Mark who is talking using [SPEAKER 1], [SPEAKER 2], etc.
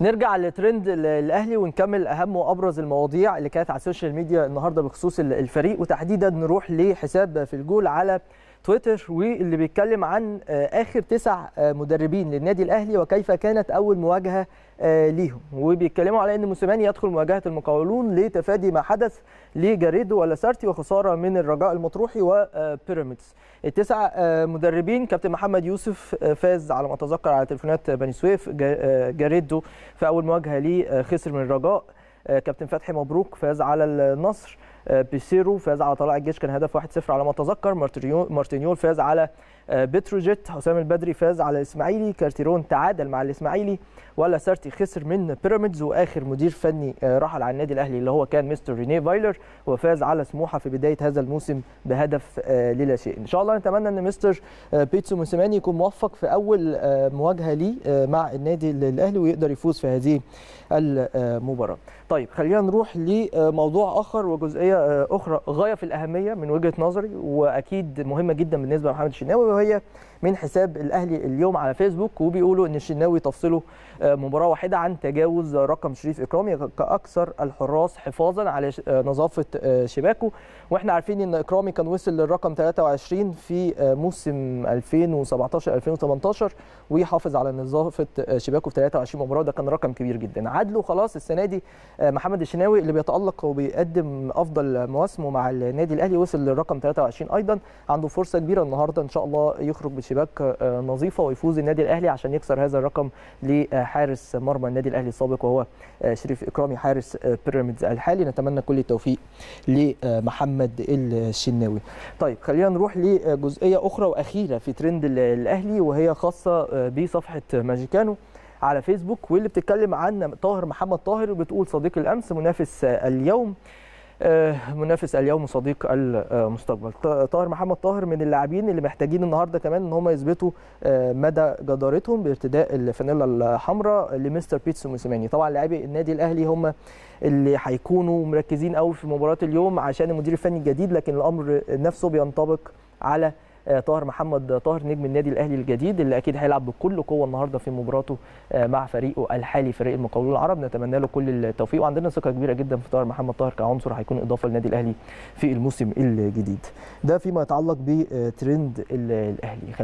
[SPEAKER 1] نرجع لترند الاهلي ونكمل اهم وابرز المواضيع اللي كانت على السوشيال ميديا النهارده بخصوص الفريق وتحديدا نروح لحساب في الجول على تويتر واللي بيتكلم عن آه، اخر تسع آه، مدربين للنادي الاهلي وكيف كانت اول مواجهه آه، ليهم وبيتكلموا على ان موسيماني يدخل مواجهه المقاولون لتفادي ما حدث لجاريدو ولا سارتي وخساره من الرجاء المطروحي وبيراميدز التسع مدربين كابتن محمد يوسف فاز على ما اتذكر على تليفونات بني سويف جاريدو في اول مواجهه ليه خسر من الرجاء كابتن فتحي مبروك فاز على النصر آه، بيسيرو فاز على طلائع الجيش كان هدف 1-0 على ما اتذكر مارتينيول فاز على آه، بتروجيت حسام البدري فاز على الاسماعيلي كارتيرون تعادل مع الاسماعيلي ولا سارتي خسر من بيراميدز واخر مدير فني آه، رحل عن النادي الاهلي اللي هو كان مستر رينيه فايلر وفاز على سموحه في بدايه هذا الموسم بهدف للا شيء ان شاء الله نتمنى ان مستر بيتسو موسيماني يكون موفق في اول مواجهه ليه مع النادي الاهلي ويقدر يفوز في هذه المباراه طيب خلينا نروح لموضوع اخر وجزئيه قضيه آه، اخرى غايه في الاهميه من وجهه نظري واكيد مهمه جدا بالنسبه لمحمد الشناوي وهي من حساب الاهلي اليوم على فيسبوك وبيقولوا ان الشناوي تفصله آه، مباراه واحده عن تجاوز رقم شريف اكرامي كاكثر الحراس حفاظا على آه، نظافه شباكه واحنا عارفين ان اكرامي كان وصل للرقم 23 في موسم 2017 2018 ويحافظ على نظافه شباكه في 23 مباراه ده كان رقم كبير جدا عدله خلاص السنه دي محمد الشناوي اللي بيتالق وبيقدم افضل اول مواسمه مع النادي الاهلي وصل للرقم 23 ايضا عنده فرصه كبيره النهارده ان شاء الله يخرج بشباك آه، نظيفه ويفوز النادي الاهلي عشان يكسر هذا الرقم لحارس مرمى النادي الاهلي السابق وهو آه، شريف اكرامي حارس آه، بيراميدز الحالي نتمنى كل التوفيق لمحمد الشناوي طيب خلينا نروح لجزئيه اخرى واخيره في ترند الاهلي وهي خاصه بصفحه ماجيكانو على فيسبوك واللي بتتكلم عن طاهر محمد طاهر بتقول صديق الامس منافس اليوم آه، منافس اليوم وصديق المستقبل طاهر محمد طاهر من اللاعبين اللي محتاجين النهارده كمان ان هم يثبتوا آه، مدى جدارتهم بارتداء الفانيلا الحمراء لمستر بيتسو موسيماني طبعا لاعبي النادي الاهلي هم اللي هيكونوا مركزين قوي في مباراه اليوم عشان المدير الفني الجديد لكن الامر نفسه بينطبق على آه، طاهر محمد آه، طاهر نجم النادي الاهلي الجديد اللي اكيد هيلعب بكل قوه النهارده في مباراته آه، مع فريقه الحالي فريق المقاولون العرب نتمنى له كل التوفيق وعندنا ثقه كبيره جدا في طاهر محمد طاهر كعنصر هيكون اضافه للنادي الاهلي في الموسم الجديد ده فيما يتعلق بترند الاهلي